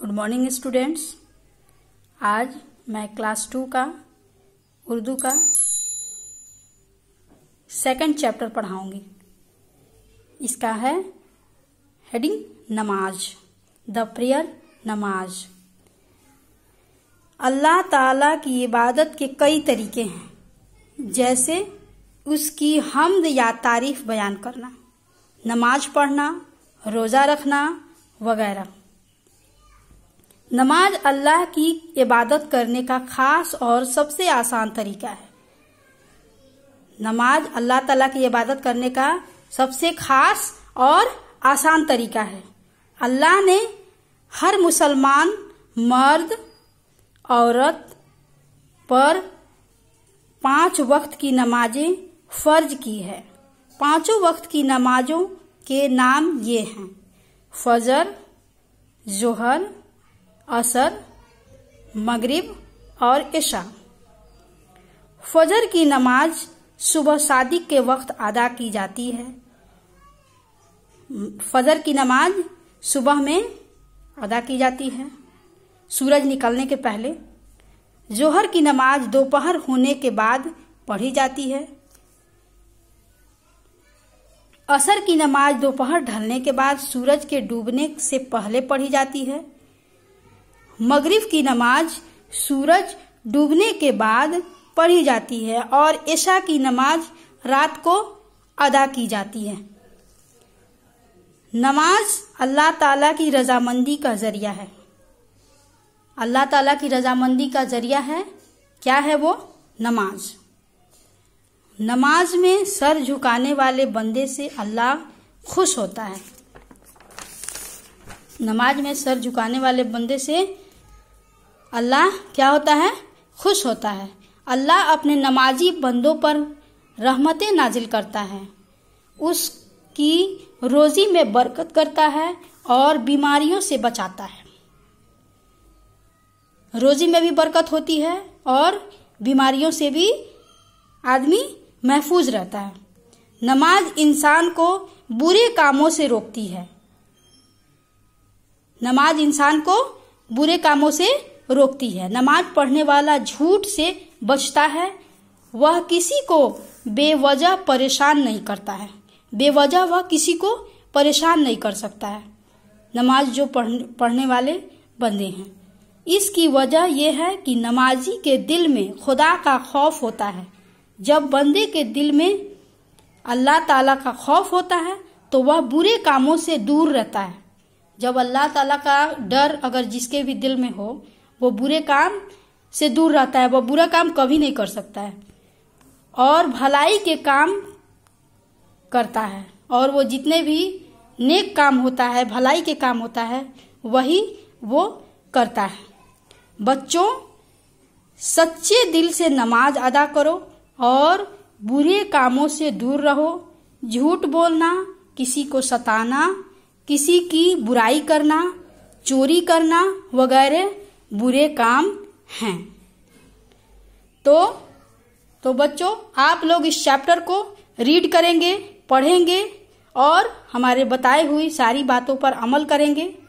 good morning students आज मैं class to का उर्दू का सेकंड चैप्टर पढ़ाऊंगी इसका है हेडिंग नमाज द प्रेयर नमाज अल्लाह ताला की इबादत के कई तरीके हैं जैसे उसकी हमद या तारीफ बयान करना नमाज पढ़ना रोज़ा रखना वगैरह नमाज अल्लाह की इबादत करने का खास और सबसे आसान तरीका है नमाज अल्लाह तला की इबादत करने का सबसे खास और आसान तरीका है अल्लाह ने हर मुसलमान मर्द औरत पर पांच वक्त की नमाजें फर्ज की है पांचों वक्त की नमाजों के नाम ये हैं फजर जोहर असर मगरिब और ईशा फजर की नमाज सुबह सादिक के वक्त अदा की जाती है फजर की नमाज सुबह में अदा की जाती है सूरज निकलने के पहले जोहर की नमाज दोपहर होने के बाद पढ़ी जाती है असर की नमाज दोपहर ढलने के बाद सूरज के डूबने से पहले पढ़ी जाती है मगरिब की नमाज सूरज डूबने के बाद पढ़ी जाती है और ईशा की नमाज रात को अदा की जाती है नमाज अल्लाह ताला की रजामंदी का जरिया है अल्लाह ताला की रजामंदी का जरिया है क्या है वो नमाज नमाज में सर झुकाने वाले बंदे से अल्लाह खुश होता है नमाज में सर झुकाने वाले बंदे से अल्लाह क्या होता है खुश होता है अल्लाह अपने नमाजी बंदों पर रहमतें नाजिल करता है उसकी रोज़ी में बरकत करता है और बीमारियों से बचाता है रोज़ी में भी बरकत होती है और बीमारियों से भी आदमी महफूज रहता है नमाज इंसान को बुरे कामों से रोकती है नमाज इंसान को बुरे कामों से रोकती है नमाज पढ़ने वाला झूठ से बचता है वह किसी को बेवजह परेशान नहीं करता है बेवजह वह किसी को परेशान नहीं कर सकता है नमाज जो पढ़ने वाले बंदे हैं इसकी वजह यह है कि नमाजी के दिल में खुदा का खौफ होता है जब बंदे के दिल में अल्लाह ताला का खौफ होता है तो वह बुरे कामों से दूर रहता है जब अल्लाह ताला का डर अगर जिसके भी दिल में हो वो बुरे काम से दूर रहता है वो बुरा काम कभी नहीं कर सकता है और भलाई के काम करता है और वो जितने भी नेक काम होता है भलाई के काम होता है वही वो करता है बच्चों सच्चे दिल से नमाज अदा करो और बुरे कामों से दूर रहो झूठ बोलना किसी को सताना किसी की बुराई करना चोरी करना वगैरह बुरे काम हैं तो तो बच्चों आप लोग इस चैप्टर को रीड करेंगे पढ़ेंगे और हमारे बताए हुई सारी बातों पर अमल करेंगे